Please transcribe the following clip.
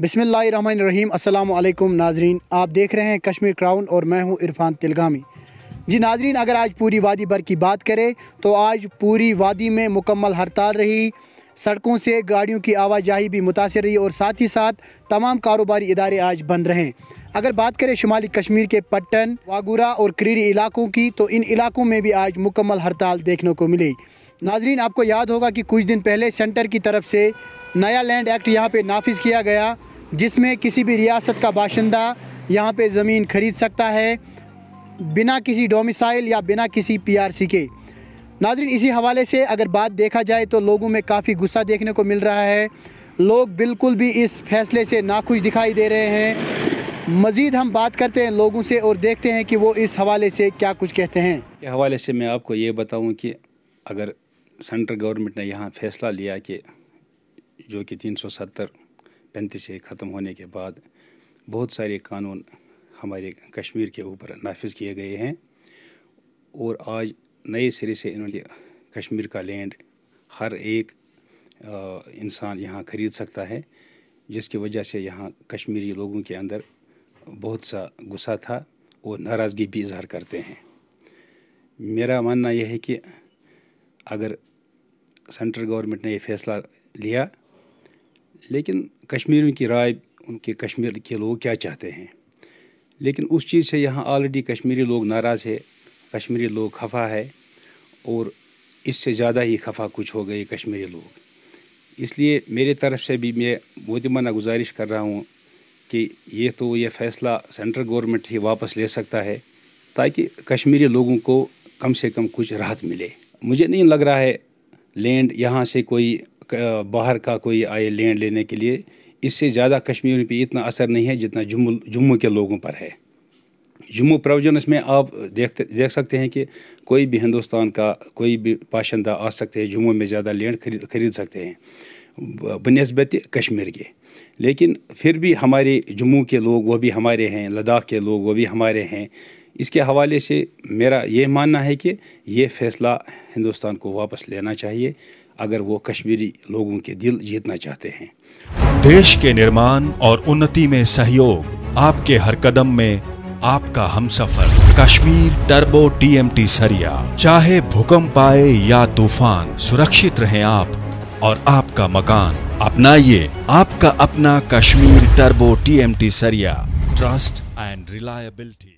बिसमीम् अल्लाम नाजरीन आप देख रहे हैं कश्मीर क्राउन और मैं हूं इरफान तिलगामी जी नाजरीन अगर आज पूरी वादी भर की बात करें तो आज पूरी वादी में मुकम्मल हड़ताल रही सड़कों से गाड़ियों की आवाजाही भी मुतासर रही और साथ ही साथ तमाम कारोबारी इदारे आज बंद रहें अगर बात करें शुमाली कश्मीर के पट्टन वागुरा और क्रीरी इलाकों की तो इन इलाकों में भी आज मुकम्मल हड़ताल देखने को मिली नाजरीन आपको याद होगा कि कुछ दिन पहले सेंटर की तरफ से नया लैंड एक्ट यहाँ पर नाफिज किया गया जिसमें किसी भी रियासत का बाशिंदा यहाँ पे ज़मीन खरीद सकता है बिना किसी डोमिसाइल या बिना किसी पीआरसी के नाजरन इसी हवाले से अगर बात देखा जाए तो लोगों में काफ़ी गुस्सा देखने को मिल रहा है लोग बिल्कुल भी इस फैसले से नाखुश दिखाई दे रहे हैं मज़ीद हम बात करते हैं लोगों से और देखते हैं कि वो इस हवाले से क्या कुछ कहते हैं के हवाले से मैं आपको ये बताऊँ कि अगर सेंट्रल गवर्नमेंट ने यहाँ फैसला लिया कि जो कि तीन सौ सत्तर से ख़त्म होने के बाद बहुत सारे कानून हमारे कश्मीर के ऊपर नाफिज किए गए हैं और आज नए सिरे से इन्होंने कश्मीर का लैंड हर एक इंसान यहाँ ख़रीद सकता है जिसकी वजह से यहाँ कश्मीरी लोगों के अंदर बहुत सा गुस्सा था और नाराज़गी भी इजहार करते हैं मेरा मानना यह है कि अगर सेंट्रल गवर्नमेंट ने यह फैसला लिया लेकिन कश्मीरियों की राय उनके कश्मीर के लोग क्या चाहते हैं लेकिन उस चीज़ से यहाँ ऑलरेडी कश्मीरी लोग नाराज़ है कश्मीरी लोग खफा है और इससे ज़्यादा ही खफा कुछ हो गए कश्मीरी लोग इसलिए मेरे तरफ से भी मैं मुतमाना गुजारिश कर रहा हूँ कि ये तो ये फ़ैसला सेंट्रल गवर्नमेंट ही वापस ले सकता है ताकि कश्मीरी लोगों को कम से कम कुछ राहत मिले मुझे नहीं लग रहा है लैंड यहाँ से कोई बाहर का कोई आए लैंड लेने के लिए इससे ज़्यादा कश्मीर पे इतना असर नहीं है जितना जम्मू जम्मू के लोगों पर है जम्मू प्रोविजनस में आप देखते देख सकते हैं कि कोई भी हिंदुस्तान का कोई भी बाशिंदा आ सकते हैं जम्मू में ज़्यादा लैंड खरीद खरीद सकते हैं बनस्बत कश्मीर के लेकिन फिर भी हमारे जम्मू के लोग वो भी हमारे हैं लद्दाख के लोग वो भी हमारे हैं इसके हवाले से मेरा ये मानना है कि ये फ़ैसला हिंदुस्तान को वापस लेना चाहिए अगर वो कश्मीरी लोगों के दिल जीतना चाहते हैं देश के निर्माण और उन्नति में सहयोग आपके हर कदम में आपका हम सफर कश्मीर टर्बो टीएमटी सरिया चाहे भूकंप आए या तूफान सुरक्षित रहें आप और आपका मकान अपनाइए आपका अपना कश्मीर टर्बो टीएमटी सरिया ट्रस्ट एंड रिलायबिलिटी